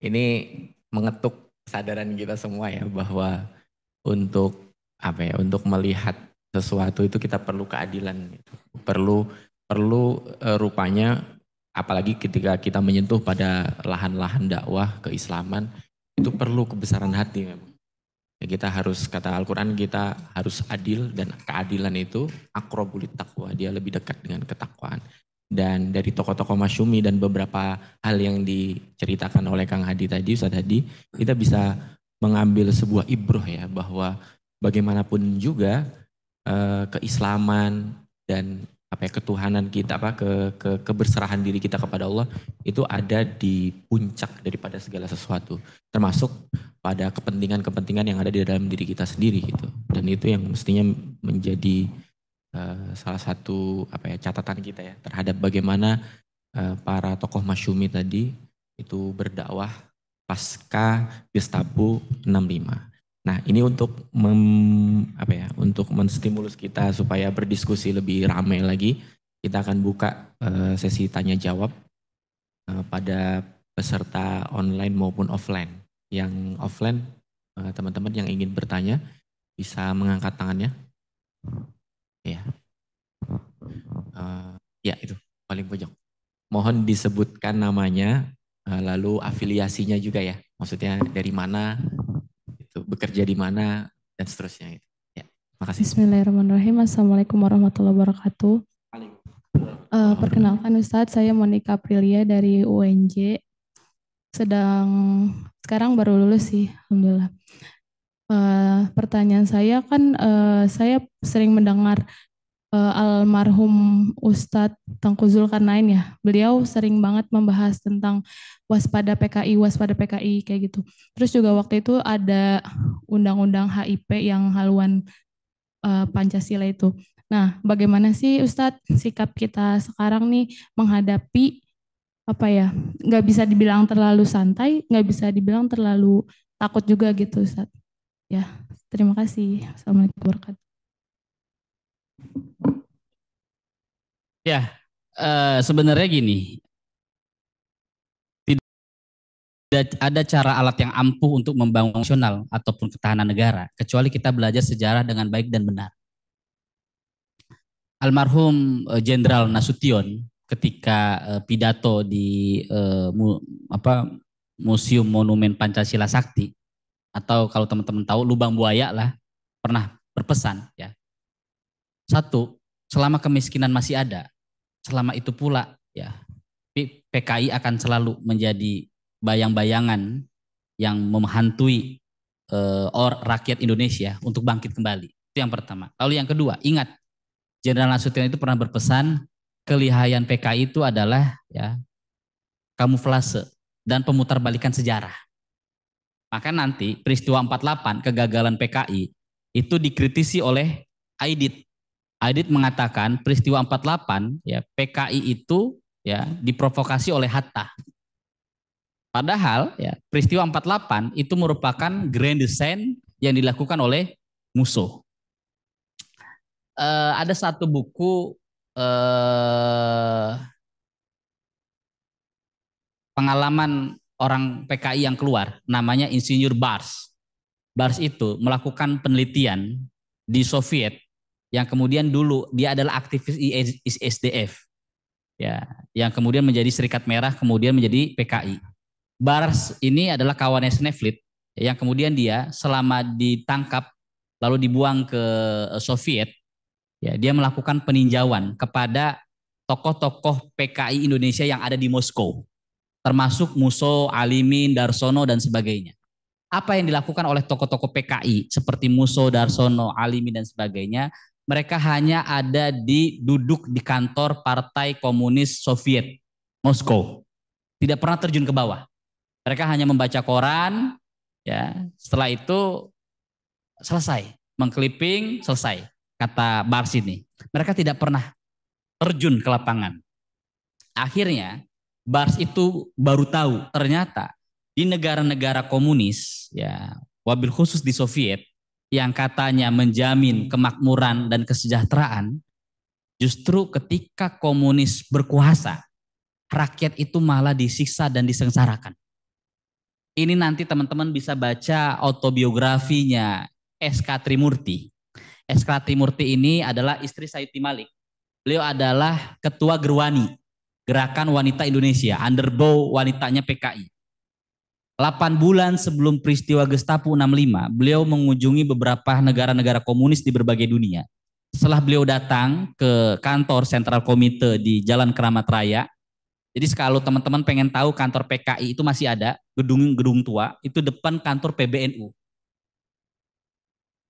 ini mengetuk kesadaran kita semua ya bahwa untuk apa ya untuk melihat sesuatu itu kita perlu keadilan gitu. perlu perlu eh, rupanya apalagi ketika kita menyentuh pada lahan-lahan dakwah keislaman itu perlu kebesaran hati memang ya, kita harus kata Al-Quran kita harus adil dan keadilan itu akrobulit takwa dia lebih dekat dengan ketakwaan dan dari tokoh-tokoh masyumi dan beberapa hal yang diceritakan oleh Kang Hadi tadi, Ustaz Hadi, kita bisa mengambil sebuah ibroh ya bahwa bagaimanapun juga eh, keislaman dan apa ya, ketuhanan kita apa ke, ke keberserahan diri kita kepada Allah itu ada di puncak daripada segala sesuatu termasuk pada kepentingan-kepentingan yang ada di dalam diri kita sendiri gitu dan itu yang mestinya menjadi Eh, salah satu apa ya catatan kita ya terhadap bagaimana uh, para tokoh masyumi tadi itu berdakwah pasca Gestapo 65. Nah, ini untuk mem, apa ya? Untuk menstimulus kita supaya berdiskusi lebih ramai lagi, kita akan buka uh, sesi tanya jawab uh, pada peserta online maupun offline. Yang offline teman-teman yang ingin bertanya bisa mengangkat tangannya. Ya. Uh, ya itu paling pojok. Mohon disebutkan namanya uh, lalu afiliasinya juga ya. Maksudnya dari mana itu bekerja di mana dan seterusnya itu. Ya, makasih. Bismillahirrahmanirrahim. Assalamualaikum warahmatullahi wabarakatuh. Uh, perkenalkan Ustadz, saya Monica Prilia dari UNJ. Sedang sekarang baru lulus sih, alhamdulillah. Uh, pertanyaan saya kan uh, saya sering mendengar uh, almarhum Ustadz Tengku Zulkarnain ya. Beliau sering banget membahas tentang waspada PKI, waspada PKI kayak gitu. Terus juga waktu itu ada undang-undang HIP yang haluan uh, Pancasila itu. Nah, bagaimana sih Ustadz sikap kita sekarang nih menghadapi apa ya? Nggak bisa dibilang terlalu santai, nggak bisa dibilang terlalu takut juga gitu Ustadz. Ya, terima kasih. Assalamualaikum warahmatullahi Ya, uh, sebenarnya gini. Tidak ada cara alat yang ampuh untuk membangun nasional ataupun ketahanan negara, kecuali kita belajar sejarah dengan baik dan benar. Almarhum eh, Jenderal Nasution ketika eh, pidato di apa Museum Monumen Pancasila Sakti atau kalau teman-teman tahu lubang buaya lah pernah berpesan ya. Satu, selama kemiskinan masih ada, selama itu pula ya PKI akan selalu menjadi bayang-bayangan yang menghantui eh, or rakyat Indonesia untuk bangkit kembali. Itu yang pertama. Lalu yang kedua, ingat Jenderal Nasution itu pernah berpesan kelihayan PKI itu adalah ya kamuflase dan pemutarbalikan sejarah maka nanti peristiwa 48 kegagalan PKI itu dikritisi oleh Aidit. Aidit mengatakan peristiwa 48 ya PKI itu ya diprovokasi oleh Hatta. Padahal ya peristiwa 48 itu merupakan grand design yang dilakukan oleh musuh. E, ada satu buku e, pengalaman orang PKI yang keluar, namanya Insinyur Bars. Bars itu melakukan penelitian di Soviet yang kemudian dulu dia adalah aktivis ISDF. Ya, yang kemudian menjadi Serikat Merah, kemudian menjadi PKI. Bars ini adalah kawannya Sneflit yang kemudian dia selama ditangkap lalu dibuang ke Soviet, ya dia melakukan peninjauan kepada tokoh-tokoh PKI Indonesia yang ada di Moskow termasuk Muso, Alimin, Darsono dan sebagainya. Apa yang dilakukan oleh tokoh-tokoh PKI seperti Muso, Darsono, Alimin dan sebagainya, mereka hanya ada di duduk di kantor Partai Komunis Soviet Moskow. Tidak pernah terjun ke bawah. Mereka hanya membaca koran, ya. Setelah itu selesai, mengkliping selesai. Kata Bars ini, mereka tidak pernah terjun ke lapangan. Akhirnya Bars itu baru tahu ternyata di negara-negara komunis ya wabil khusus di Soviet yang katanya menjamin kemakmuran dan kesejahteraan justru ketika komunis berkuasa rakyat itu malah disiksa dan disengsarakan. Ini nanti teman-teman bisa baca autobiografinya SK Trimurti. SK Trimurti ini adalah istri Said Malik. Beliau adalah ketua Gerwani Gerakan Wanita Indonesia, underbow wanitanya PKI. 8 bulan sebelum peristiwa Gestapo 65, beliau mengunjungi beberapa negara-negara komunis di berbagai dunia. Setelah beliau datang ke kantor Sentral Komite di Jalan Keramat Raya, jadi kalau teman-teman pengen tahu kantor PKI itu masih ada, gedung gedung tua, itu depan kantor PBNU.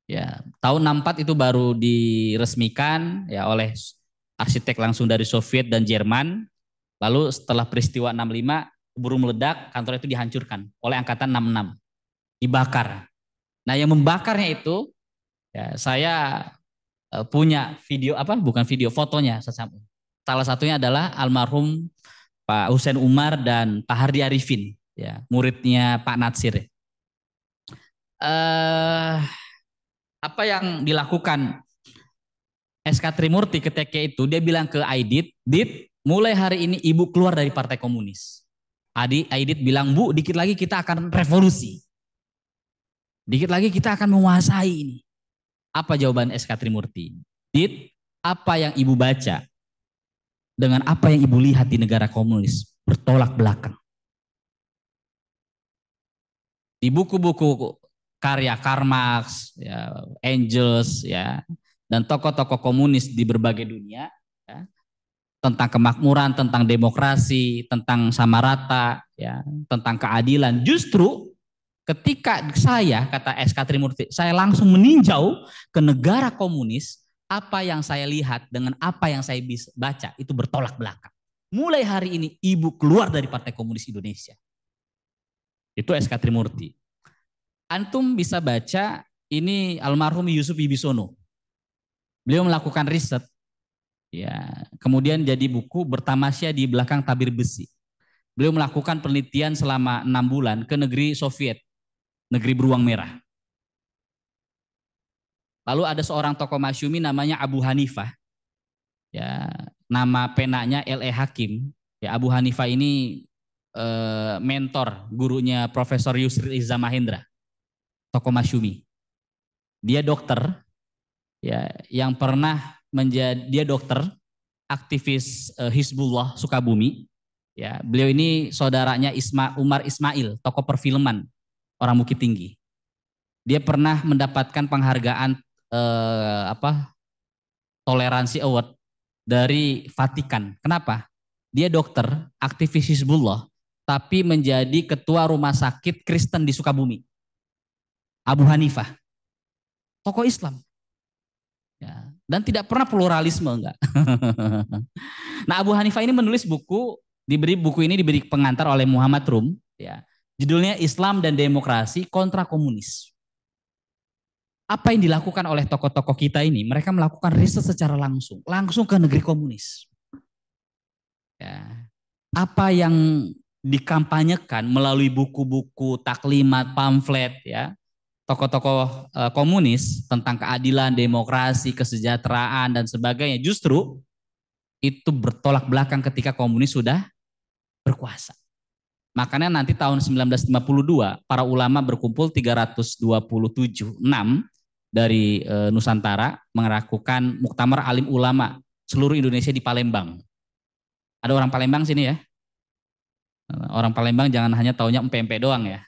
Ya, tahun 64 itu baru diresmikan ya oleh arsitek langsung dari Soviet dan Jerman. Lalu setelah peristiwa 65, keburu meledak, kantor itu dihancurkan oleh angkatan 66. Dibakar. Nah yang membakarnya itu, ya, saya e, punya video apa bukan video fotonya Salah satunya adalah almarhum Pak Husein Umar dan Pak Hardi Arifin, ya muridnya Pak Natsir. Eh, apa yang dilakukan SK Trimurti ketika itu dia bilang ke Aidit, Dit, mulai hari ini ibu keluar dari partai komunis. Adi Aidit bilang, Bu, dikit lagi kita akan revolusi. Dikit lagi kita akan menguasai ini. Apa jawaban SK Trimurti? Dit, apa yang ibu baca dengan apa yang ibu lihat di negara komunis bertolak belakang. Di buku-buku karya Karl Marx, ya, Engels, ya, dan tokoh-tokoh komunis di berbagai dunia, ya, tentang kemakmuran, tentang demokrasi, tentang sama rata, ya, tentang keadilan. Justru ketika saya kata SK Trimurti, saya langsung meninjau ke negara komunis, apa yang saya lihat dengan apa yang saya baca itu bertolak belakang. Mulai hari ini ibu keluar dari Partai Komunis Indonesia. Itu SK Trimurti. Antum bisa baca ini almarhum Yusuf Ibisono. Beliau melakukan riset Ya, kemudian jadi buku bertamasya di belakang tabir besi. Beliau melakukan penelitian selama enam bulan ke negeri Soviet, negeri beruang merah. Lalu ada seorang tokoh masyumi namanya Abu Hanifah. Ya, nama penanya L.E. Hakim. Ya, Abu Hanifah ini eh, mentor gurunya Profesor Yusri Iza Mahendra, tokoh masyumi. Dia dokter ya yang pernah menjadi dia dokter, aktivis uh, Hizbullah Sukabumi. Ya, beliau ini saudaranya Isma, Umar Ismail, tokoh perfilman orang Bukit Tinggi. Dia pernah mendapatkan penghargaan uh, apa toleransi award dari Vatikan. Kenapa? Dia dokter, aktivis Hizbullah, tapi menjadi ketua rumah sakit Kristen di Sukabumi. Abu Hanifah. Tokoh Islam dan tidak pernah pluralisme enggak. nah, Abu Hanifah ini menulis buku, diberi buku ini diberi pengantar oleh Muhammad Rum, ya. Judulnya Islam dan Demokrasi Kontra Komunis. Apa yang dilakukan oleh tokoh-tokoh kita ini, mereka melakukan riset secara langsung, langsung ke negeri komunis. Ya. Apa yang dikampanyekan melalui buku-buku, taklimat, pamflet ya, tokoh-tokoh uh, komunis tentang keadilan, demokrasi, kesejahteraan dan sebagainya justru itu bertolak belakang ketika komunis sudah berkuasa. Makanya nanti tahun 1952 para ulama berkumpul 327 6 dari e, Nusantara mengerakukan muktamar alim ulama seluruh Indonesia di Palembang. Ada orang Palembang sini ya? Orang Palembang jangan hanya taunya empe doang ya.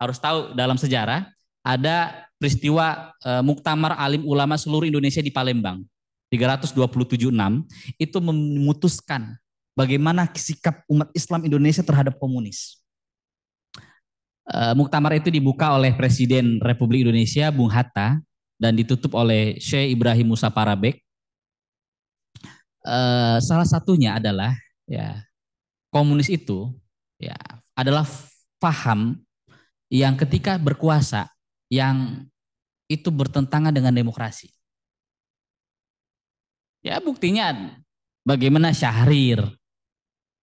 Harus tahu dalam sejarah ada peristiwa e, Muktamar Alim Ulama seluruh Indonesia di Palembang 327.6 itu memutuskan bagaimana sikap umat Islam Indonesia terhadap komunis. E, Muktamar itu dibuka oleh Presiden Republik Indonesia Bung Hatta dan ditutup oleh Syekh Ibrahim Musa Parabek. E, salah satunya adalah ya komunis itu ya adalah faham yang ketika berkuasa yang itu bertentangan dengan demokrasi. Ya buktinya bagaimana Syahrir,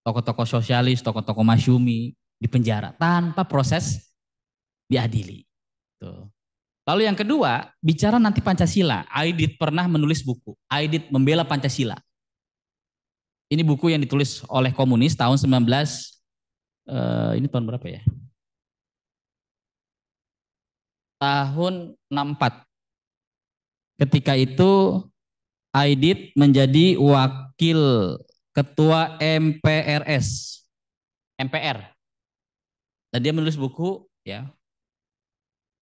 tokoh-tokoh sosialis, tokoh-tokoh masyumi di penjara tanpa proses diadili. Tuh. Lalu yang kedua, bicara nanti Pancasila. Aidit pernah menulis buku, Aidit membela Pancasila. Ini buku yang ditulis oleh komunis tahun 19 eh, ini tahun berapa ya? tahun 64. Ketika itu Aidit menjadi wakil ketua MPRS. MPR. Dan dia menulis buku ya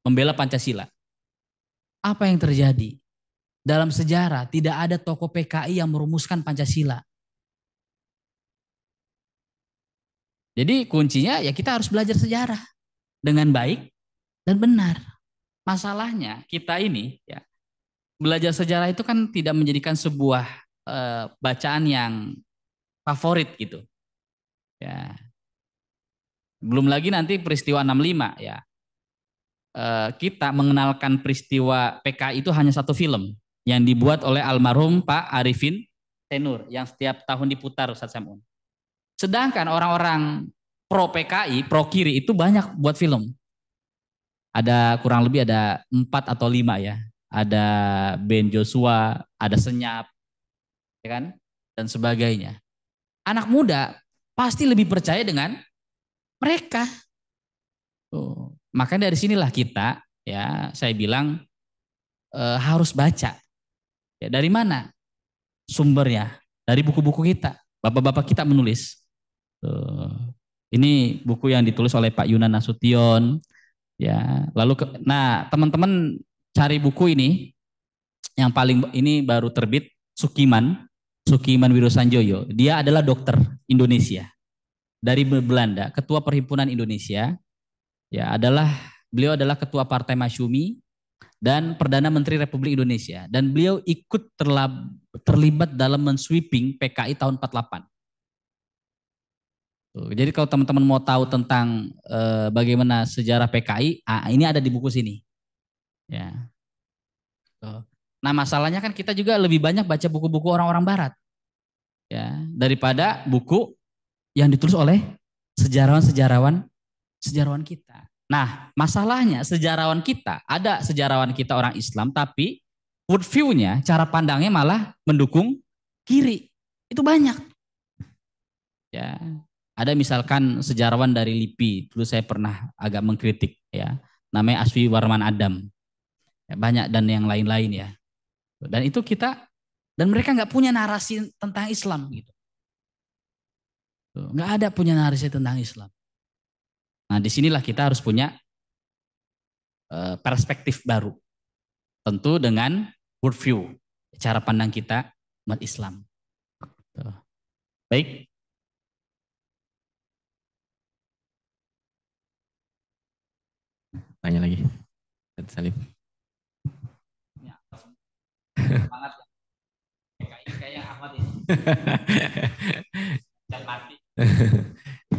membela Pancasila. Apa yang terjadi? Dalam sejarah tidak ada tokoh PKI yang merumuskan Pancasila. Jadi kuncinya ya kita harus belajar sejarah dengan baik dan benar. Masalahnya kita ini ya belajar sejarah itu kan tidak menjadikan sebuah e, bacaan yang favorit gitu. Ya. Belum lagi nanti peristiwa 65 ya. E, kita mengenalkan peristiwa PKI itu hanya satu film yang dibuat oleh almarhum Pak Arifin Tenur yang setiap tahun diputar Ustaz Samun. Sedangkan orang-orang pro PKI, pro kiri itu banyak buat film ada kurang lebih ada empat atau lima ya. Ada Ben Joshua, ada Senyap, ya kan? Dan sebagainya. Anak muda pasti lebih percaya dengan mereka. Tuh. Makanya dari sinilah kita, ya saya bilang e, harus baca. Ya, dari mana sumbernya? Dari buku-buku kita. Bapak-bapak kita menulis. Tuh. Ini buku yang ditulis oleh Pak Yunan Nasution, Ya, lalu ke, nah teman-teman cari buku ini yang paling ini baru terbit Sukiman, Sukiman Wirosanjoyo. Dia adalah dokter Indonesia dari Belanda, ketua Perhimpunan Indonesia. Ya, adalah beliau adalah ketua Partai Masyumi dan Perdana Menteri Republik Indonesia dan beliau ikut terlab, terlibat dalam mensweeping PKI tahun 48. Gitu. jadi kalau teman-teman mau tahu tentang e, bagaimana sejarah PKI, ah, ini ada di buku sini. Ya. Gitu. Nah masalahnya kan kita juga lebih banyak baca buku-buku orang-orang Barat, ya daripada buku yang ditulis oleh sejarawan-sejarawan sejarawan kita. Nah masalahnya sejarawan kita ada sejarawan kita orang Islam tapi world nya cara pandangnya malah mendukung kiri itu banyak. Ya, ada misalkan sejarawan dari LIPI, dulu saya pernah agak mengkritik ya, namanya Aswi Warman Adam. Ya, banyak dan yang lain-lain ya. Dan itu kita dan mereka nggak punya narasi tentang Islam gitu. Nggak ada punya narasi tentang Islam. Nah, disinilah kita harus punya eh, perspektif baru. Tentu dengan worldview, cara pandang kita umat Islam. Baik, tanya lagi. Ustaz Salim. Ya. Semangat. Kayak kayak Ahmad ini. Dan mati.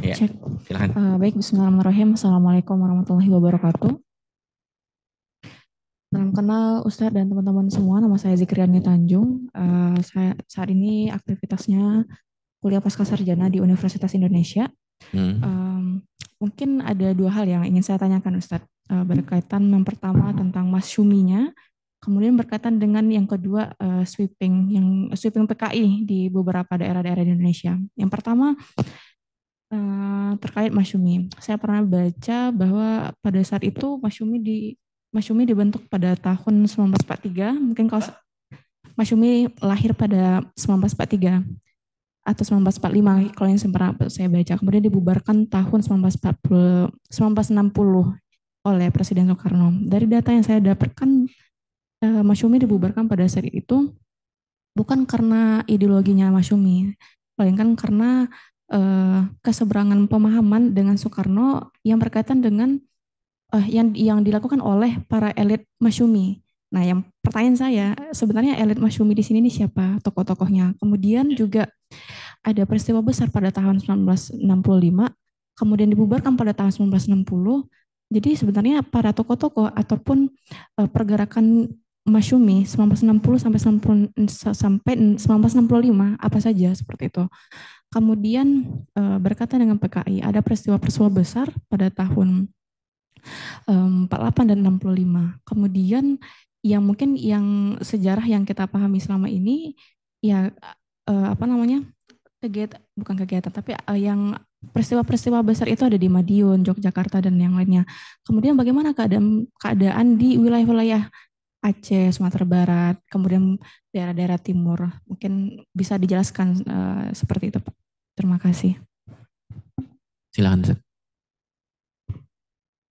ya, Cek. silakan. Uh, baik, bismillahirrahmanirrahim. Assalamualaikum warahmatullahi wabarakatuh. Salam kenal Ustadz dan teman-teman semua. Nama saya Zikriani Tanjung. Uh, saya saat ini aktivitasnya kuliah pasca sarjana di Universitas Indonesia. Hmm. Uh, Mungkin ada dua hal yang ingin saya tanyakan Ustadz, eh, berkaitan yang pertama tentang Mas masyuminya, kemudian berkaitan dengan yang kedua eh, sweeping, yang eh, sweeping PKI di beberapa daerah-daerah di Indonesia. Yang pertama terkait mas sumi Saya pernah baca bahwa pada saat itu mas masyumi di mas masyumi dibentuk pada tahun 1943, mungkin kalau mas sumi lahir pada 1943 atau 1945 kalau yang sempat saya baca. Kemudian dibubarkan tahun 1940, 1960 oleh Presiden Soekarno. Dari data yang saya dapatkan, eh, Masyumi dibubarkan pada saat itu bukan karena ideologinya Masyumi, melainkan karena eh, keseberangan pemahaman dengan Soekarno yang berkaitan dengan eh, yang yang dilakukan oleh para elit Masyumi. Nah, yang pertanyaan saya, sebenarnya elit Masyumi di sini ini siapa tokoh-tokohnya? Kemudian juga ada peristiwa besar pada tahun 1965, kemudian dibubarkan pada tahun 1960. Jadi sebenarnya para tokoh-tokoh ataupun eh, pergerakan Masyumi 1960 sampai sampai 1965 apa saja seperti itu. Kemudian eh, berkaitan dengan PKI, ada peristiwa-peristiwa besar pada tahun 48 eh, dan 65. Kemudian yang mungkin yang sejarah yang kita pahami selama ini ya uh, apa namanya kegiatan bukan kegiatan tapi uh, yang peristiwa-peristiwa besar itu ada di Madiun, Yogyakarta dan yang lainnya. Kemudian bagaimana keadaan keadaan di wilayah-wilayah Aceh, Sumatera Barat, kemudian daerah-daerah timur. Mungkin bisa dijelaskan uh, seperti itu, Pak. Terima kasih. Silakan,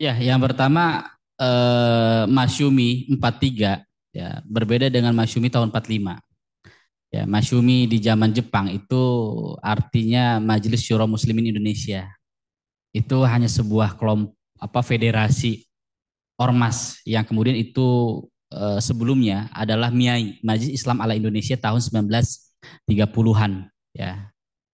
Ya, yang pertama Masumi eh, Masyumi 43 ya berbeda dengan Masyumi tahun 45. Ya, Masyumi di zaman Jepang itu artinya Majelis Syuro Muslimin Indonesia. Itu hanya sebuah kelompok apa federasi ormas yang kemudian itu e, sebelumnya adalah MIAI, Majelis Islam ala Indonesia tahun 1930-an ya.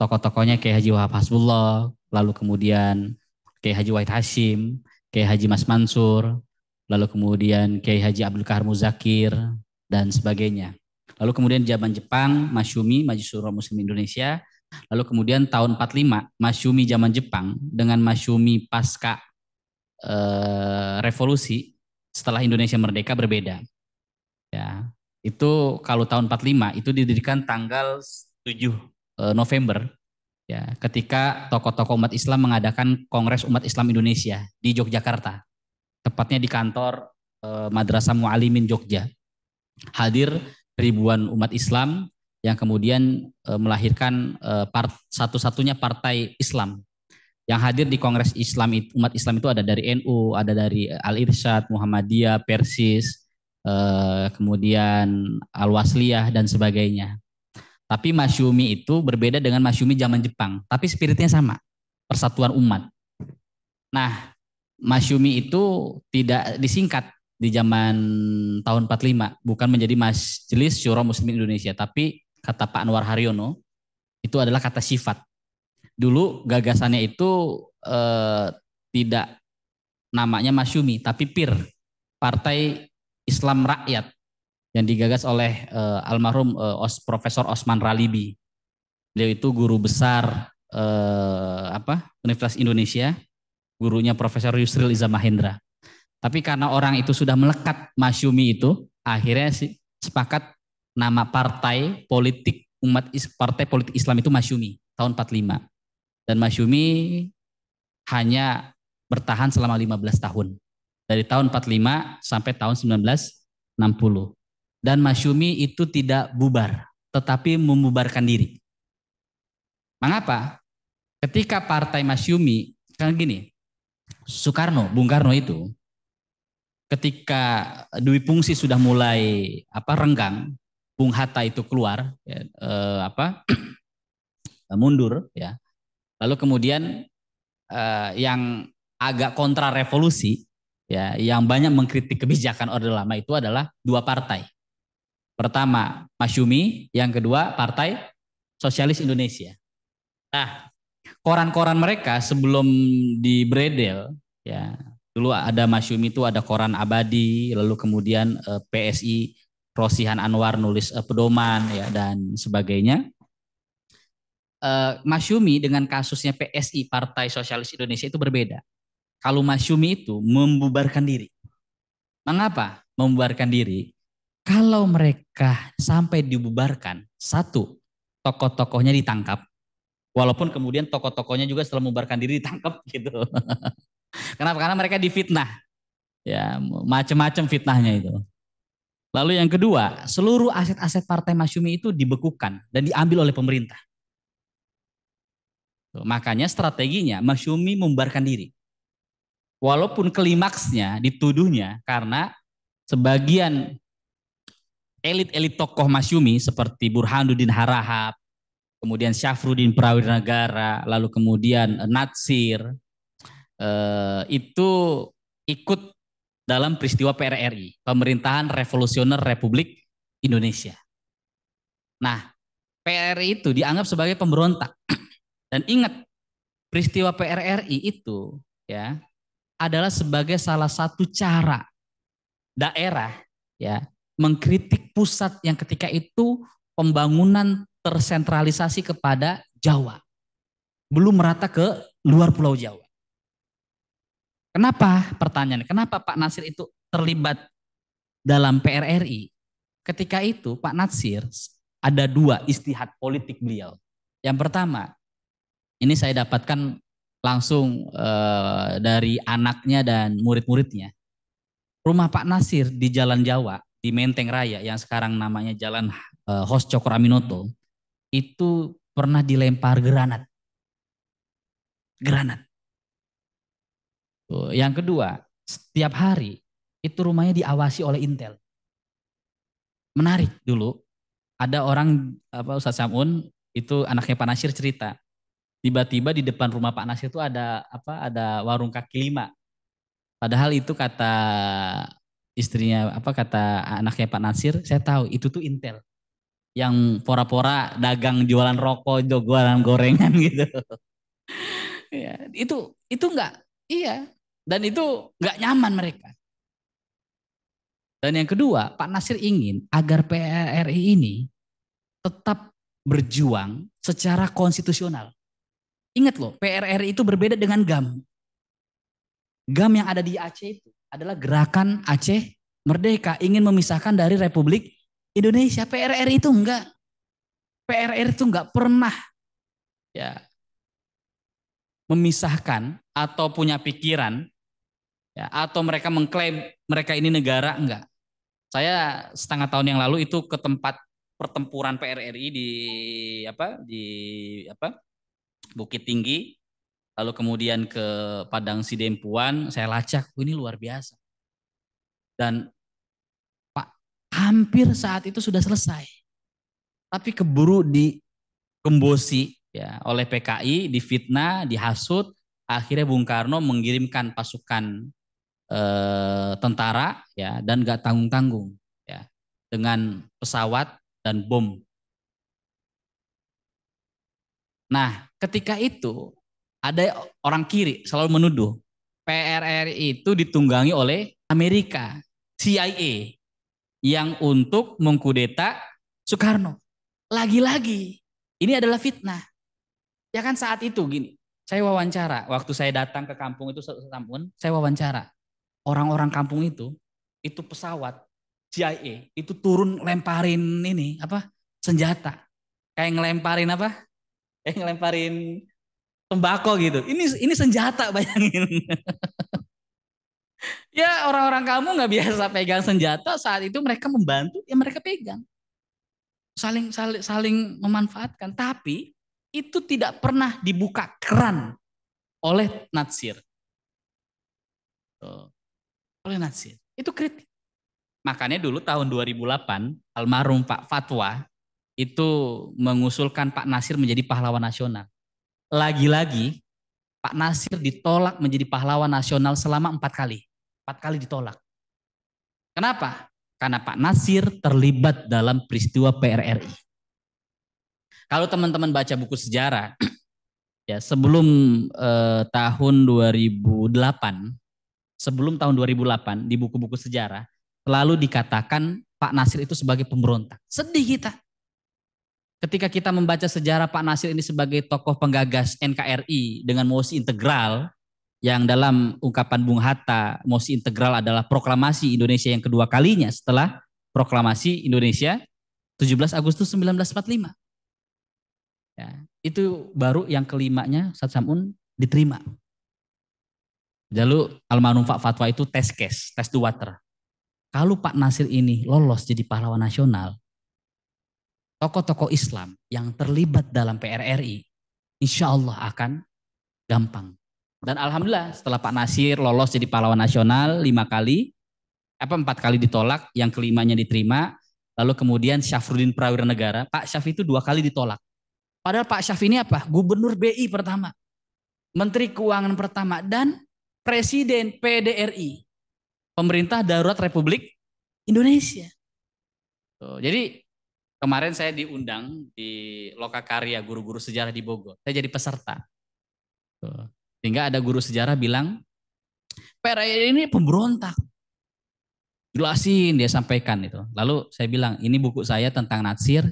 Tokoh-tokohnya kayak Haji Wahab Hasbullah, lalu kemudian kayak Haji Wahid Hashim, kayak Haji Mas Mansur, lalu kemudian Kiai Haji Abdul Kahar Muzakir dan sebagainya. Lalu kemudian zaman Jepang, Masyumi, Majelis Suro Muslim Indonesia. Lalu kemudian tahun 45, Masyumi zaman Jepang dengan Masyumi pasca eh, revolusi setelah Indonesia merdeka berbeda. Ya, itu kalau tahun 45 itu didirikan tanggal 7 eh, November ya ketika tokoh-tokoh umat Islam mengadakan Kongres Umat Islam Indonesia di Yogyakarta tepatnya di kantor eh, Madrasah Mu'alimin Jogja. Hadir ribuan umat Islam yang kemudian eh, melahirkan eh, part, satu-satunya partai Islam. Yang hadir di Kongres Islam umat Islam itu ada dari NU, ada dari Al-Irsyad, Muhammadiyah, Persis, eh, kemudian Al-Wasliyah dan sebagainya. Tapi Masyumi itu berbeda dengan Masyumi zaman Jepang, tapi spiritnya sama, persatuan umat. Nah, Masyumi itu tidak disingkat di zaman tahun 45, bukan menjadi Majelis Syuro Muslim Indonesia, tapi kata Pak Anwar Haryono itu adalah kata sifat. Dulu gagasannya itu eh, tidak namanya Masyumi, tapi PIR, Partai Islam Rakyat yang digagas oleh eh, almarhum eh, Os, Profesor Osman Ralibi. Beliau itu guru besar eh, apa Universitas Indonesia gurunya Profesor Yusril Iza Mahendra. Tapi karena orang itu sudah melekat Masyumi itu, akhirnya sepakat nama partai politik umat partai politik Islam itu Masyumi tahun 45. Dan Masyumi hanya bertahan selama 15 tahun. Dari tahun 45 sampai tahun 1960. Dan Masyumi itu tidak bubar, tetapi membubarkan diri. Mengapa? Ketika partai Masyumi, kan gini, Soekarno, Bung Karno itu ketika Dwi Fungsi sudah mulai apa renggang, Bung Hatta itu keluar ya, eh, apa mundur ya. Lalu kemudian eh, yang agak kontra revolusi ya, yang banyak mengkritik kebijakan Orde Lama itu adalah dua partai. Pertama Masyumi, yang kedua Partai Sosialis Indonesia. Nah, koran-koran mereka sebelum di Bredel ya dulu ada Masyumi itu ada koran abadi lalu kemudian eh, PSI Rosihan Anwar nulis eh, pedoman ya dan sebagainya eh, Masyumi dengan kasusnya PSI Partai Sosialis Indonesia itu berbeda kalau Masyumi itu membubarkan diri mengapa membubarkan diri kalau mereka sampai dibubarkan satu tokoh-tokohnya ditangkap Walaupun kemudian tokoh-tokohnya juga setelah membubarkan diri ditangkap gitu. Kenapa? Karena mereka difitnah. Ya, macam-macam fitnahnya itu. Lalu yang kedua, seluruh aset-aset Partai Masyumi itu dibekukan dan diambil oleh pemerintah. makanya strateginya Masyumi membubarkan diri. Walaupun klimaksnya dituduhnya karena sebagian elit-elit tokoh Masyumi seperti Burhanuddin Harahap, kemudian Syafruddin Negara, lalu kemudian eh, Natsir, eh, itu ikut dalam peristiwa PRRI, Pemerintahan Revolusioner Republik Indonesia. Nah, PRRI itu dianggap sebagai pemberontak. Dan ingat, peristiwa PRRI itu ya adalah sebagai salah satu cara daerah ya mengkritik pusat yang ketika itu pembangunan tersentralisasi kepada Jawa. Belum merata ke luar pulau Jawa. Kenapa pertanyaan? Kenapa Pak Nasir itu terlibat dalam PRRI? Ketika itu Pak Nasir ada dua istihad politik beliau. Yang pertama, ini saya dapatkan langsung eh, dari anaknya dan murid-muridnya. Rumah Pak Nasir di Jalan Jawa, di Menteng Raya yang sekarang namanya Jalan eh, Hos Cokro Aminoto, itu pernah dilempar granat. Granat. Oh, yang kedua, setiap hari itu rumahnya diawasi oleh intel. Menarik dulu, ada orang apa Ustaz Samun itu anaknya Pak Nasir cerita. Tiba-tiba di depan rumah Pak Nasir itu ada apa? Ada warung kaki lima. Padahal itu kata istrinya apa kata anaknya Pak Nasir, saya tahu itu tuh intel yang pora-pora dagang jualan rokok, jualan gorengan gitu. ya, itu itu enggak iya dan itu enggak nyaman mereka. Dan yang kedua, Pak Nasir ingin agar PRRI ini tetap berjuang secara konstitusional. Ingat loh, PRRI itu berbeda dengan GAM. GAM yang ada di Aceh itu adalah gerakan Aceh Merdeka ingin memisahkan dari Republik Indonesia PRR itu enggak PRR itu enggak pernah ya memisahkan atau punya pikiran ya, atau mereka mengklaim mereka ini negara enggak. Saya setengah tahun yang lalu itu ke tempat pertempuran PRRI di apa di apa Bukit Tinggi lalu kemudian ke Padang Sidempuan saya lacak ini luar biasa dan hampir saat itu sudah selesai. Tapi keburu dikembosi ya oleh PKI, difitnah, dihasut, akhirnya Bung Karno mengirimkan pasukan e, tentara ya dan gak tanggung-tanggung ya dengan pesawat dan bom. Nah, ketika itu ada orang kiri selalu menuduh PRRI itu ditunggangi oleh Amerika, CIA yang untuk mengkudeta Soekarno. Lagi-lagi, ini adalah fitnah. Ya kan saat itu gini, saya wawancara, waktu saya datang ke kampung itu tahun saya wawancara. Orang-orang kampung itu, itu pesawat CIA, itu turun lemparin ini, apa, senjata. Kayak ngelemparin apa? Kayak ngelemparin tembakau gitu. Ini ini senjata bayangin. ya orang-orang kamu nggak biasa pegang senjata saat itu mereka membantu ya mereka pegang saling saling saling memanfaatkan tapi itu tidak pernah dibuka keran oleh Natsir oleh Natsir itu kritik makanya dulu tahun 2008 almarhum Pak Fatwa itu mengusulkan Pak Nasir menjadi pahlawan nasional lagi-lagi Pak Nasir ditolak menjadi pahlawan nasional selama empat kali Empat kali ditolak. Kenapa? Karena Pak Nasir terlibat dalam peristiwa PRRI. Kalau teman-teman baca buku sejarah, ya sebelum eh, tahun 2008, sebelum tahun 2008 di buku-buku sejarah selalu dikatakan Pak Nasir itu sebagai pemberontak. Sedih kita. Ketika kita membaca sejarah Pak Nasir ini sebagai tokoh penggagas NKRI dengan mosi integral, yang dalam ungkapan Bung Hatta mosi integral adalah proklamasi Indonesia yang kedua kalinya setelah proklamasi Indonesia 17 Agustus 1945. Ya, itu baru yang kelimanya Ustaz Samun diterima. Lalu almarhum Pak Fatwa itu tes case, tes the water. Kalau Pak Nasir ini lolos jadi pahlawan nasional, tokoh-tokoh Islam yang terlibat dalam PRRI, insya Allah akan gampang dan alhamdulillah setelah Pak Nasir lolos jadi pahlawan nasional lima kali, apa empat kali ditolak, yang kelimanya diterima. Lalu kemudian Syafruddin Prawira Negara, Pak Syaf itu dua kali ditolak. Padahal Pak Syaf ini apa? Gubernur BI pertama, Menteri Keuangan pertama, dan Presiden PDRI, Pemerintah Darurat Republik Indonesia. Tuh, jadi kemarin saya diundang di Lokakarya Guru-Guru Sejarah di Bogor. Saya jadi peserta. Tuh. Sehingga ada guru sejarah bilang, Peraya ini pemberontak. Jelasin dia sampaikan itu. Lalu saya bilang, ini buku saya tentang Natsir.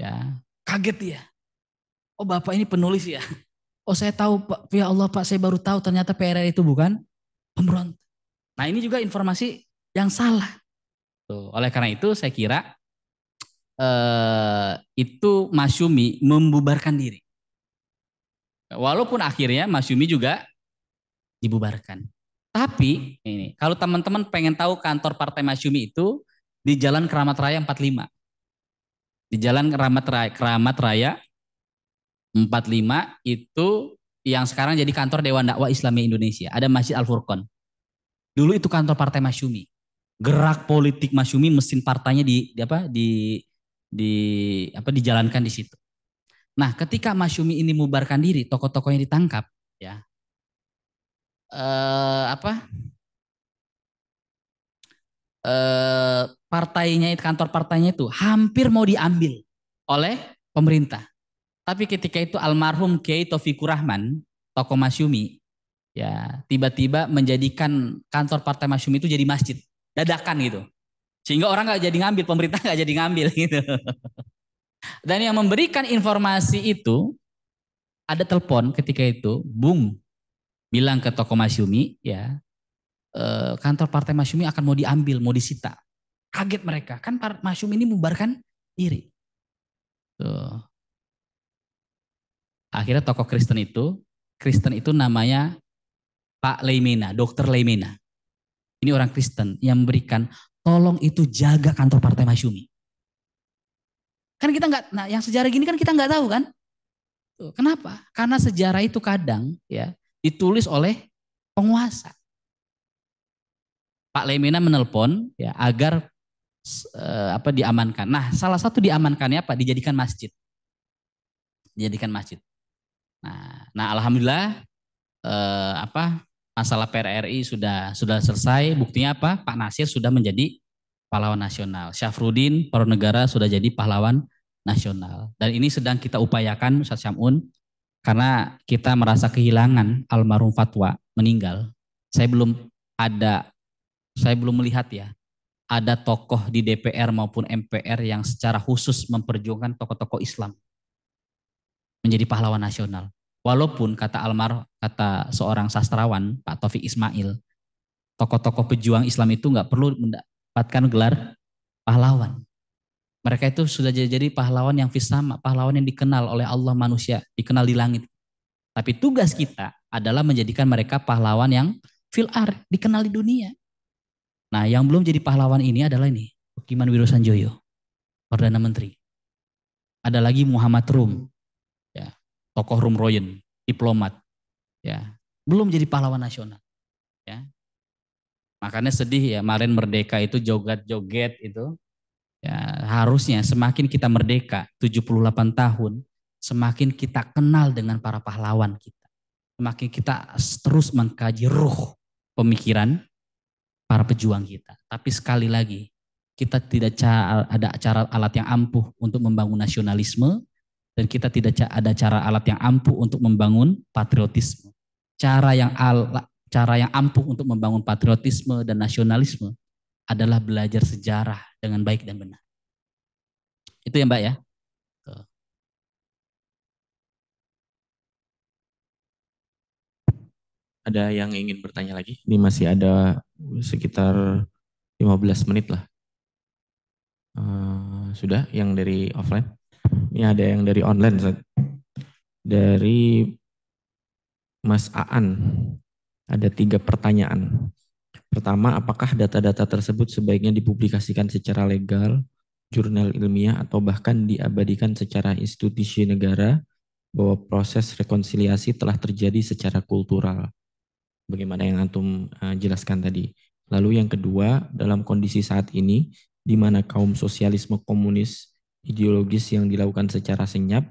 Ya, kaget dia. Oh Bapak ini penulis ya. Oh saya tahu Pak, ya Allah Pak saya baru tahu ternyata PRR itu bukan pemberontak. Nah ini juga informasi yang salah. Tuh, oleh karena itu saya kira eh, itu Masyumi membubarkan diri. Walaupun akhirnya Mas Yumi juga dibubarkan. Tapi ini kalau teman-teman pengen tahu kantor Partai Mas Yumi itu di Jalan Keramat Raya 45. Di Jalan Keramat Raya, Keramat Raya 45 itu yang sekarang jadi kantor Dewan Dakwah Islami Indonesia. Ada Masjid Al Furqon. Dulu itu kantor Partai Mas Yumi. Gerak politik Mas Yumi mesin partainya di, di apa di di apa dijalankan di situ. Nah, ketika Masyumi ini mubarkan diri, tokoh-tokohnya ditangkap, ya. Eh, apa? Eh, partainya kantor partainya itu hampir mau diambil oleh pemerintah. Tapi ketika itu almarhum Kiai Taufikur Rahman, tokoh Masyumi, ya, tiba-tiba menjadikan kantor partai Masyumi itu jadi masjid, dadakan gitu. Sehingga orang nggak jadi ngambil, pemerintah nggak jadi ngambil gitu. Dan yang memberikan informasi itu ada telepon ketika itu, Bung bilang ke toko Masyumi, ya eh, kantor partai Masyumi akan mau diambil, mau disita. Kaget mereka, kan Masyumi ini membubarkan diri. Tuh. Akhirnya toko Kristen itu, Kristen itu namanya Pak Leimena, Dokter Leimena. Ini orang Kristen yang memberikan, tolong itu jaga kantor partai Masyumi. Kan kita nggak, nah yang sejarah gini kan kita nggak tahu kan? kenapa? Karena sejarah itu kadang ya ditulis oleh penguasa. Pak Lemina menelpon ya agar eh, apa diamankan. Nah, salah satu diamankannya apa? Dijadikan masjid. Dijadikan masjid. Nah, nah alhamdulillah eh, apa masalah PRRI sudah sudah selesai. Buktinya apa? Pak Nasir sudah menjadi pahlawan nasional. Syafrudin Negara sudah jadi pahlawan nasional. Dan ini sedang kita upayakan Ustaz Syamun karena kita merasa kehilangan almarhum Fatwa meninggal. Saya belum ada saya belum melihat ya ada tokoh di DPR maupun MPR yang secara khusus memperjuangkan tokoh-tokoh Islam menjadi pahlawan nasional. Walaupun kata Almar, kata seorang sastrawan Pak Taufik Ismail, tokoh-tokoh pejuang Islam itu nggak perlu mendapatkan gelar pahlawan. Mereka itu sudah jadi pahlawan yang fisama, pahlawan yang dikenal oleh Allah manusia, dikenal di langit. Tapi tugas kita adalah menjadikan mereka pahlawan yang filar, dikenal di dunia. Nah, yang belum jadi pahlawan ini adalah ini, Hukiman Wirusan Joyo, Perdana Menteri. Ada lagi Muhammad Rum, ya, tokoh Rum Royen, diplomat. Ya, belum jadi pahlawan nasional. Ya, Makanya sedih ya, kemarin merdeka itu joget-joget itu. Ya, harusnya semakin kita merdeka 78 tahun, semakin kita kenal dengan para pahlawan kita. Semakin kita terus mengkaji ruh pemikiran para pejuang kita. Tapi sekali lagi, kita tidak ada cara alat yang ampuh untuk membangun nasionalisme dan kita tidak ada cara alat yang ampuh untuk membangun patriotisme. Cara yang ala, cara yang ampuh untuk membangun patriotisme dan nasionalisme adalah belajar sejarah dengan baik dan benar. Itu ya Mbak ya. Ada yang ingin bertanya lagi? Ini masih ada sekitar 15 menit lah. Uh, sudah yang dari offline. Ini ada yang dari online. Dari Mas Aan ada tiga pertanyaan. Pertama, apakah data-data tersebut sebaiknya dipublikasikan secara legal, jurnal ilmiah, atau bahkan diabadikan secara institusi negara bahwa proses rekonsiliasi telah terjadi secara kultural? Bagaimana yang Antum eh, jelaskan tadi. Lalu yang kedua, dalam kondisi saat ini, di mana kaum sosialisme komunis ideologis yang dilakukan secara senyap,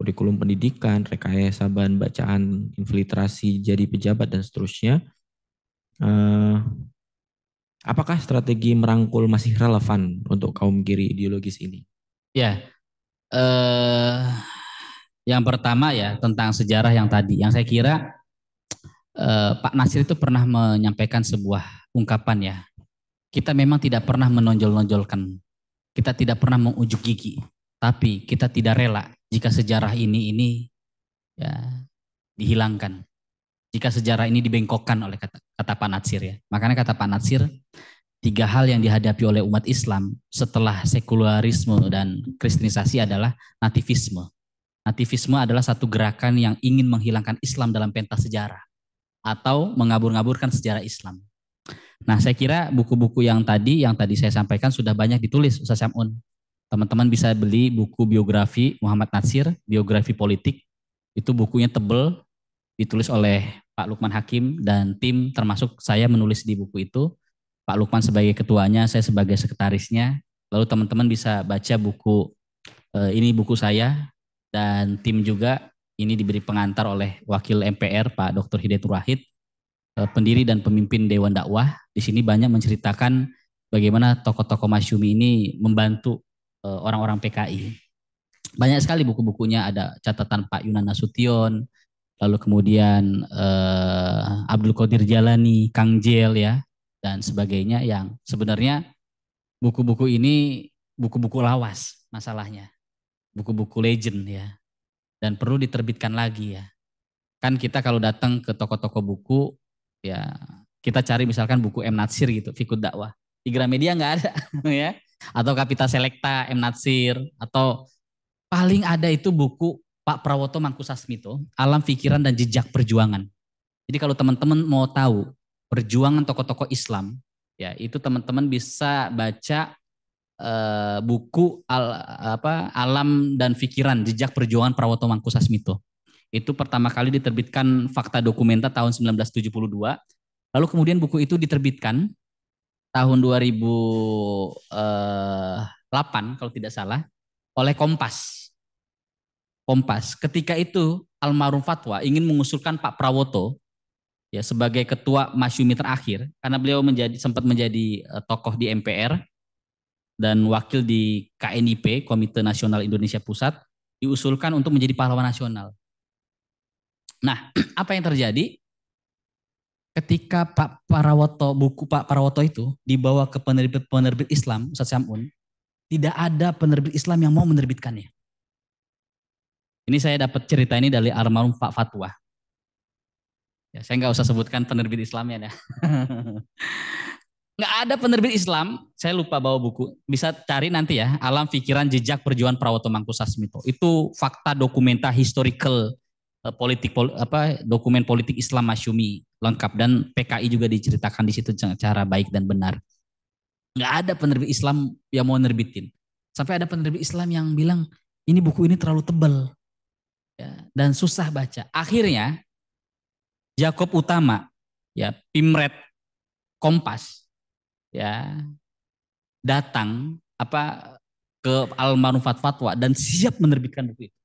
kurikulum pendidikan, rekayasa bahan bacaan, infiltrasi jadi pejabat dan seterusnya. Eh, apakah strategi merangkul masih relevan untuk kaum kiri ideologis ini? Ya, eh, yang pertama ya tentang sejarah yang tadi, yang saya kira eh, Pak Nasir itu pernah menyampaikan sebuah ungkapan ya, kita memang tidak pernah menonjol-nonjolkan, kita tidak pernah mengujuk gigi, tapi kita tidak rela jika sejarah ini ini ya dihilangkan. Jika sejarah ini dibengkokkan oleh kata, kata Pak Natsir ya. Makanya kata Pak Natsir, tiga hal yang dihadapi oleh umat Islam setelah sekularisme dan kristenisasi adalah nativisme. Nativisme adalah satu gerakan yang ingin menghilangkan Islam dalam pentas sejarah atau mengabur-ngaburkan sejarah Islam. Nah, saya kira buku-buku yang tadi yang tadi saya sampaikan sudah banyak ditulis Ustaz Syamun teman-teman bisa beli buku biografi Muhammad Nasir, biografi politik. Itu bukunya tebel, ditulis oleh Pak Lukman Hakim dan tim termasuk saya menulis di buku itu. Pak Lukman sebagai ketuanya, saya sebagai sekretarisnya. Lalu teman-teman bisa baca buku eh, ini buku saya dan tim juga ini diberi pengantar oleh Wakil MPR Pak Dr. Hidayat Rahid eh, pendiri dan pemimpin Dewan Dakwah. Di sini banyak menceritakan bagaimana tokoh-tokoh Masyumi ini membantu Eh, orang-orang PKI. Banyak sekali buku-bukunya ada catatan Pak Yunan Nasution, lalu kemudian eh, Abdul Qadir Jalani, Kang Jel ya dan sebagainya yang sebenarnya buku-buku ini buku-buku lawas masalahnya. Buku-buku legend ya. Dan perlu diterbitkan lagi ya. Kan kita kalau datang ke toko-toko buku ya kita cari misalkan buku M Natsir gitu, Fikud Dakwah. Di Gramedia nggak ada ya atau Kapita Selekta M Natsir atau paling ada itu buku Pak Prawoto Mangkusasmito Alam fikiran dan Jejak Perjuangan. Jadi kalau teman-teman mau tahu perjuangan tokoh-tokoh Islam, ya itu teman-teman bisa baca eh, buku al, apa Alam dan fikiran Jejak Perjuangan Prawoto Mangkusasmito. Itu pertama kali diterbitkan Fakta Dokumenta tahun 1972. Lalu kemudian buku itu diterbitkan tahun 2008 eh, kalau tidak salah oleh Kompas. Kompas. Ketika itu almarhum Fatwa ingin mengusulkan Pak Prawoto ya sebagai ketua Masyumi terakhir karena beliau menjadi sempat menjadi eh, tokoh di MPR dan wakil di KNIP Komite Nasional Indonesia Pusat diusulkan untuk menjadi pahlawan nasional. Nah, apa yang terjadi? ketika Pak Parawoto buku Pak Parawoto itu dibawa ke penerbit-penerbit Islam Ustaz Samun, tidak ada penerbit Islam yang mau menerbitkannya. Ini saya dapat cerita ini dari almarhum Pak Fatwa. Ya, saya nggak usah sebutkan penerbit Islamnya ya. ya. nggak ada penerbit Islam, saya lupa bawa buku. Bisa cari nanti ya, Alam Pikiran Jejak Perjuangan Prawoto Mangkusasmito. Itu fakta dokumenta historical Eh, politik pol, apa dokumen politik Islam Masyumi lengkap dan PKI juga diceritakan di situ cara baik dan benar. Nggak ada penerbit Islam yang mau nerbitin. Sampai ada penerbit Islam yang bilang ini buku ini terlalu tebal ya, dan susah baca. Akhirnya Jakob Utama ya Pimret Kompas ya datang apa ke almarhum fatwa dan siap menerbitkan buku itu.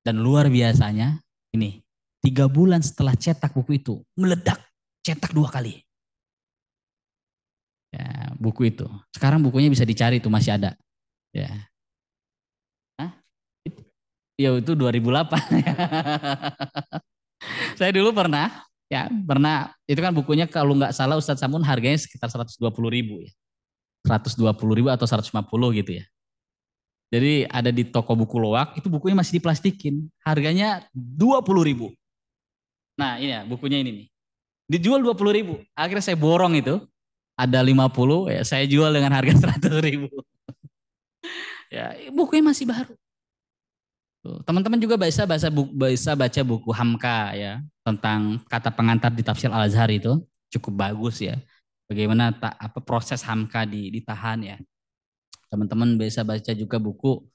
Dan luar biasanya ini, tiga bulan setelah cetak buku itu, meledak cetak dua kali. Ya, buku itu. Sekarang bukunya bisa dicari itu masih ada. Ya. Hah? Ya itu 2008. Saya dulu pernah, ya pernah, itu kan bukunya kalau nggak salah Ustadz Samun harganya sekitar 120 ribu ya. 120 ribu atau 150 gitu ya. Jadi ada di toko buku loak, itu bukunya masih diplastikin. Harganya 20 ribu. Nah ini ya bukunya ini nih. Dijual 20 ribu. Akhirnya saya borong itu. Ada 50, ya saya jual dengan harga 100 ribu. ya, bukunya masih baru. Teman-teman juga bisa bisa bisa baca buku Hamka ya tentang kata pengantar di tafsir Al Azhar itu cukup bagus ya. Bagaimana ta, apa proses Hamka di, ditahan ya teman-teman bisa baca juga buku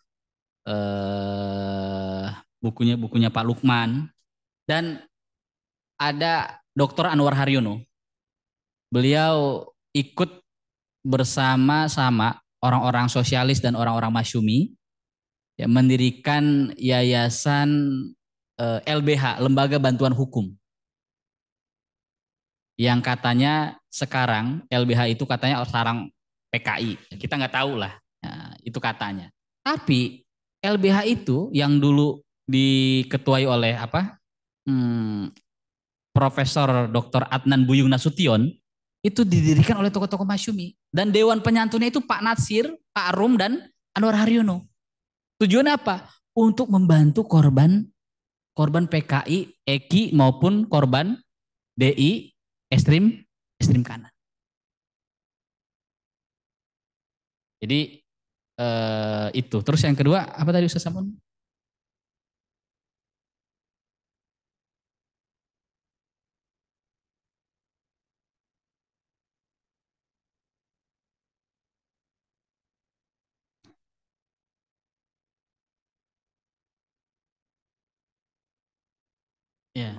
eh, bukunya bukunya Pak Lukman dan ada Dr. Anwar Haryono. Beliau ikut bersama-sama orang-orang sosialis dan orang-orang masyumi yang mendirikan yayasan eh, LBH Lembaga Bantuan Hukum yang katanya sekarang LBH itu katanya sarang PKI kita nggak tahu lah Nah, itu katanya. Tapi LBH itu yang dulu diketuai oleh apa? Hmm, Profesor Dr. Adnan Buyung Nasution itu didirikan oleh tokoh-tokoh Masyumi dan dewan penyantunnya itu Pak Natsir, Pak Arum dan Anwar Haryono. Tujuannya apa? Untuk membantu korban korban PKI, EKI maupun korban DI ekstrim ekstrim kanan. Jadi eh, itu. Terus yang kedua apa tadi Ustaz Samun? Ya.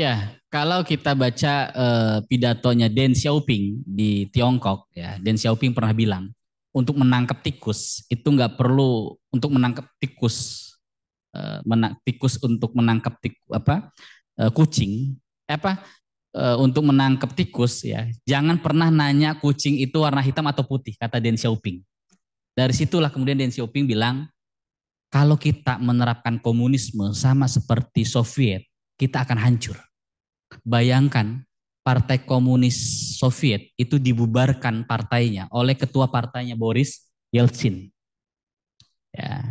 Ya, kalau kita baca uh, pidatonya Deng Xiaoping di Tiongkok ya, Deng Xiaoping pernah bilang untuk menangkap tikus itu nggak perlu untuk menangkap tikus eh, menang tikus untuk menangkap tikus apa eh, kucing eh, apa untuk menangkap tikus ya jangan pernah nanya kucing itu warna hitam atau putih kata Deng Xiaoping dari situlah kemudian Deng Xiaoping bilang kalau kita menerapkan komunisme sama seperti Soviet kita akan hancur bayangkan Partai Komunis Soviet itu dibubarkan partainya oleh ketua partainya Boris Yeltsin. Ya.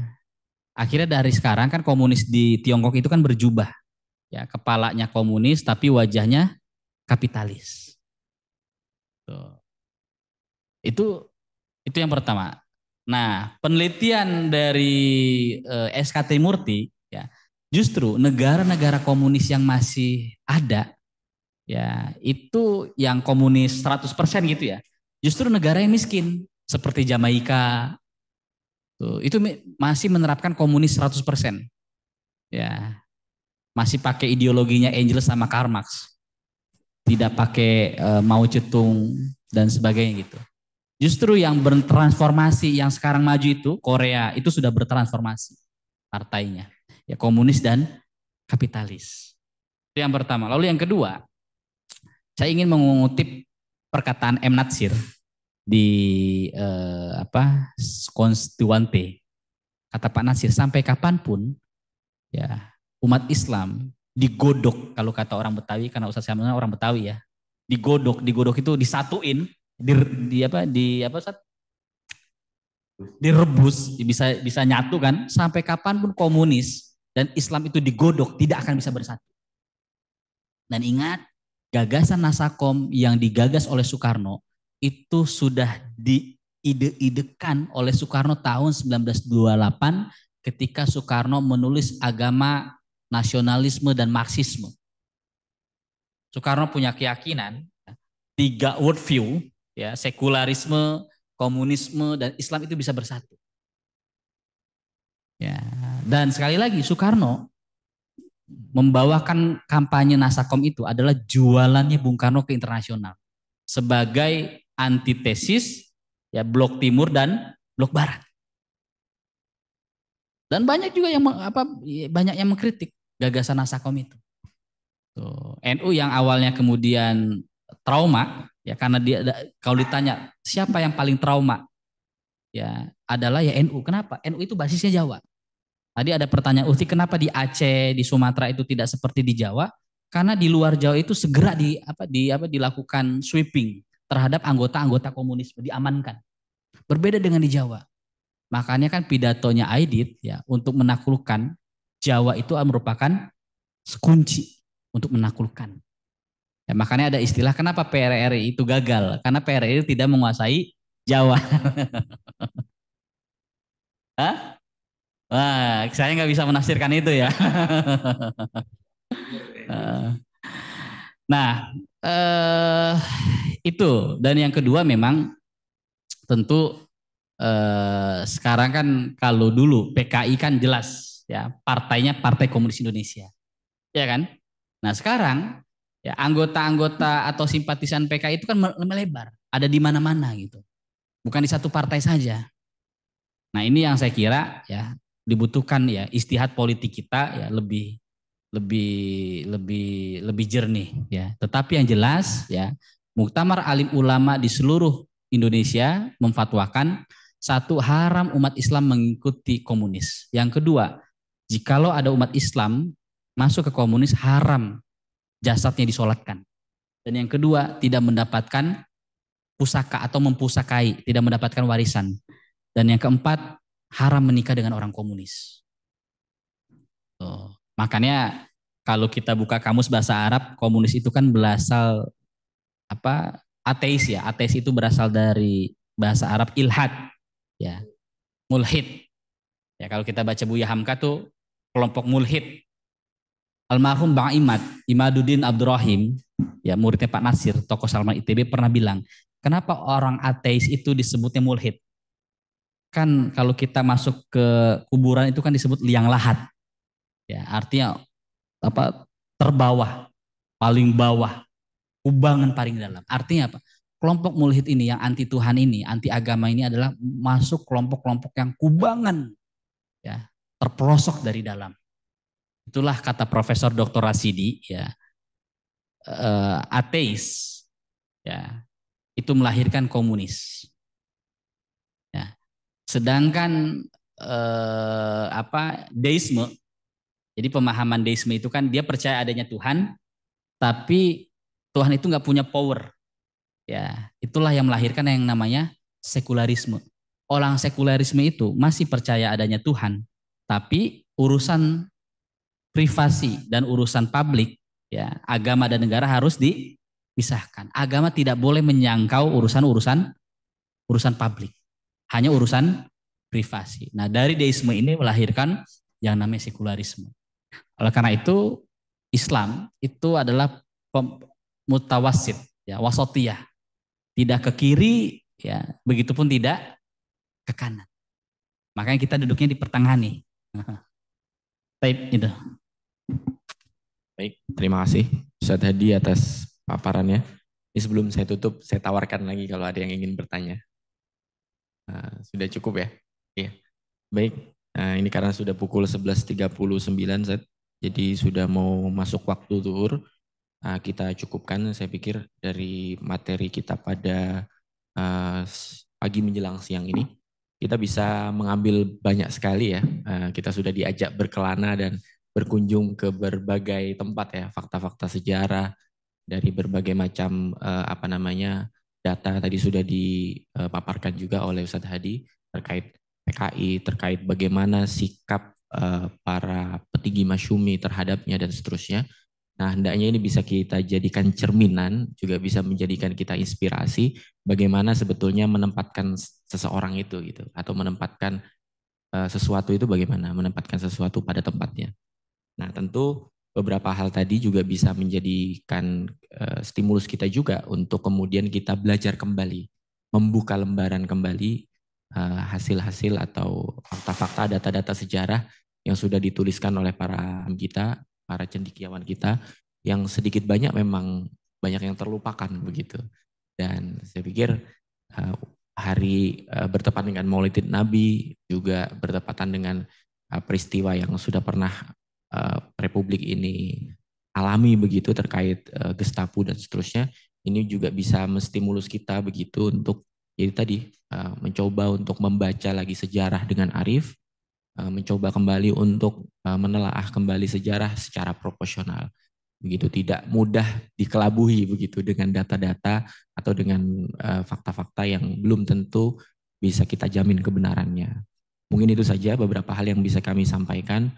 Akhirnya dari sekarang kan komunis di Tiongkok itu kan berjubah. Ya, kepalanya komunis tapi wajahnya kapitalis. Tuh. Itu itu yang pertama. Nah, penelitian dari eh, SKT Murti ya, justru negara-negara komunis yang masih ada ya itu yang komunis 100% gitu ya. Justru negara yang miskin seperti Jamaika tuh, itu masih menerapkan komunis 100%. Ya. Masih pakai ideologinya Angel sama Karl Marx. Tidak pakai e, Mao Zedong dan sebagainya gitu. Justru yang bertransformasi yang sekarang maju itu Korea itu sudah bertransformasi partainya. Ya komunis dan kapitalis. Itu yang pertama. Lalu yang kedua, saya ingin mengutip perkataan M Natsir di eh, apa konstituan Kata Pak Nasir sampai kapanpun ya umat Islam digodok kalau kata orang Betawi karena Ustaz Syamana orang Betawi ya. Digodok, digodok itu disatuin, di, di apa di apa Ustaz? direbus bisa bisa nyatu kan sampai kapanpun komunis dan Islam itu digodok tidak akan bisa bersatu dan ingat gagasan Nasakom yang digagas oleh Soekarno itu sudah diide-idekan oleh Soekarno tahun 1928 ketika Soekarno menulis agama nasionalisme dan marxisme. Soekarno punya keyakinan ya, tiga worldview ya sekularisme, komunisme dan Islam itu bisa bersatu. Ya, dan sekali lagi Soekarno membawakan kampanye Nasakom itu adalah jualannya Bung Karno ke internasional sebagai antitesis ya blok timur dan blok barat. Dan banyak juga yang apa ya, banyak yang mengkritik gagasan Nasakom itu. Tuh, NU yang awalnya kemudian trauma ya karena dia kalau ditanya siapa yang paling trauma ya adalah ya NU. Kenapa? NU itu basisnya Jawa. Tadi ada pertanyaan Uti kenapa di Aceh, di Sumatera itu tidak seperti di Jawa? Karena di luar Jawa itu segera di apa di apa dilakukan sweeping terhadap anggota-anggota komunisme diamankan. Berbeda dengan di Jawa. Makanya kan pidatonya Aidit ya untuk menaklukkan Jawa itu merupakan sekunci untuk menaklukkan. Ya, makanya ada istilah kenapa PRRI itu gagal karena PRRI tidak menguasai Jawa. Hah? Wah, saya nggak bisa menafsirkan itu ya. Iya, iya. nah, eh, itu dan yang kedua memang tentu eh, sekarang kan kalau dulu PKI kan jelas ya partainya Partai Komunis Indonesia, ya kan? Nah sekarang ya anggota-anggota atau simpatisan PKI itu kan melebar, ada di mana-mana gitu, bukan di satu partai saja. Nah ini yang saya kira ya dibutuhkan ya istihad politik kita ya lebih lebih lebih lebih jernih ya. Tetapi yang jelas ya Muktamar Alim Ulama di seluruh Indonesia memfatwakan satu haram umat Islam mengikuti komunis. Yang kedua, jikalau ada umat Islam masuk ke komunis haram jasadnya disolatkan. Dan yang kedua, tidak mendapatkan pusaka atau mempusakai, tidak mendapatkan warisan. Dan yang keempat, haram menikah dengan orang komunis. Oh, makanya kalau kita buka kamus bahasa Arab, komunis itu kan berasal apa? Ateis ya. Ateis itu berasal dari bahasa Arab ilhad, ya. Mulhid. Ya, kalau kita baca Buya Hamka tuh kelompok mulhid. Almarhum Bang Imad, Imaduddin Abdurrahim, ya muridnya Pak Nasir, tokoh Salman ITB pernah bilang, kenapa orang ateis itu disebutnya mulhid? kan kalau kita masuk ke kuburan itu kan disebut liang lahat. Ya, artinya apa? terbawah, paling bawah, kubangan paling dalam. Artinya apa? Kelompok mulhid ini yang anti Tuhan ini, anti agama ini adalah masuk kelompok-kelompok yang kubangan. Ya, terperosok dari dalam. Itulah kata Profesor Dr. Rasidi ya. Uh, ateis ya, itu melahirkan komunis. Sedangkan eh, apa deisme, jadi pemahaman deisme itu kan dia percaya adanya Tuhan, tapi Tuhan itu nggak punya power. Ya, itulah yang melahirkan yang namanya sekularisme. Orang sekularisme itu masih percaya adanya Tuhan, tapi urusan privasi dan urusan publik, ya agama dan negara harus dipisahkan. Agama tidak boleh menyangkau urusan-urusan urusan publik hanya urusan privasi. Nah, dari deisme ini melahirkan yang namanya sekularisme. Oleh karena itu, Islam itu adalah mutawasid, ya, wasotiyah. Tidak ke kiri, ya, begitupun tidak ke kanan. Makanya kita duduknya di pertengahan nih. Baik, itu. Baik, terima kasih Ustaz Hadi atas paparannya. Ini sebelum saya tutup, saya tawarkan lagi kalau ada yang ingin bertanya. Eh, sudah cukup ya? Iya. Baik. Nah, ini karena sudah pukul 11.39, Jadi sudah mau masuk waktu zuhur. Nah, kita cukupkan, saya pikir, dari materi kita pada uh, pagi menjelang siang ini. Kita bisa mengambil banyak sekali ya. Uh, kita sudah diajak berkelana dan berkunjung ke berbagai tempat ya. Fakta-fakta sejarah dari berbagai macam uh, apa namanya data tadi sudah dipaparkan juga oleh Ustadz Hadi terkait PKI, terkait bagaimana sikap eh, para petinggi masyumi terhadapnya dan seterusnya. Nah, hendaknya ini bisa kita jadikan cerminan, juga bisa menjadikan kita inspirasi bagaimana sebetulnya menempatkan seseorang itu gitu atau menempatkan eh, sesuatu itu bagaimana menempatkan sesuatu pada tempatnya. Nah, tentu beberapa hal tadi juga bisa menjadikan uh, stimulus kita juga untuk kemudian kita belajar kembali, membuka lembaran kembali eh, hasil-hasil uh, atau fakta-fakta, data-data sejarah yang sudah dituliskan oleh para kita, para cendikiawan kita, yang sedikit banyak memang banyak yang terlupakan begitu. Dan saya pikir uh, hari uh, bertepatan dengan Maulid Nabi juga bertepatan dengan uh, peristiwa yang sudah pernah Eh, republik ini alami begitu terkait uh, Gestapo dan seterusnya ini juga bisa menstimulus kita begitu untuk jadi tadi eh, mencoba untuk membaca lagi sejarah dengan arif mencoba kembali untuk menelaah kembali sejarah secara proporsional begitu tidak mudah dikelabuhi begitu dengan data-data atau dengan fakta-fakta yang belum tentu bisa kita jamin kebenarannya. Mungkin itu saja beberapa hal yang bisa kami sampaikan.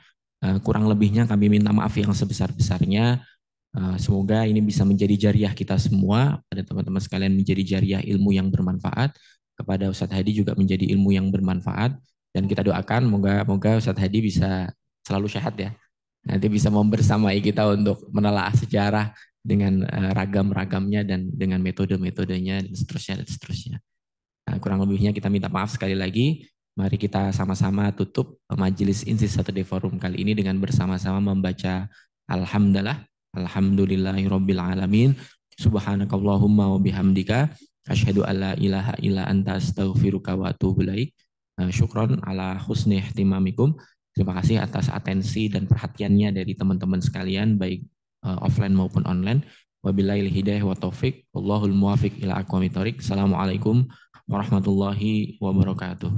Eh, kurang lebihnya kami minta maaf yang sebesar-besarnya. Eh, semoga ini bisa menjadi jariah kita semua, pada teman-teman sekalian menjadi jariah ilmu yang bermanfaat, kepada Ustadz Hadi juga menjadi ilmu yang bermanfaat, dan kita doakan moga moga Ustadz Hadi bisa selalu sehat ya. Nanti bisa membersamai kita untuk menelaah sejarah dengan eh, ragam-ragamnya dan dengan metode-metodenya dan seterusnya dan seterusnya. Nah, kurang lebihnya kita minta maaf sekali lagi. Mari kita sama-sama tutup eh, majelis Satu Saturday Forum kali ini dengan bersama-sama membaca Alhamdulillah, Alhamdulillahirobbilalamin, alamin, subhanakallahumma wa bihamdika asyhadu alla ilaha illa anta astaghfiruka wa atubu ilaik. Eh, syukron ala husni ihtimamikum. Terima kasih atas atensi dan perhatiannya dari teman-teman sekalian baik eh, offline maupun online. Wabillahi hidayah wa taufik. Allahul muwafiq ila aqwamit Assalamualaikum warahmatullahi wabarakatuh.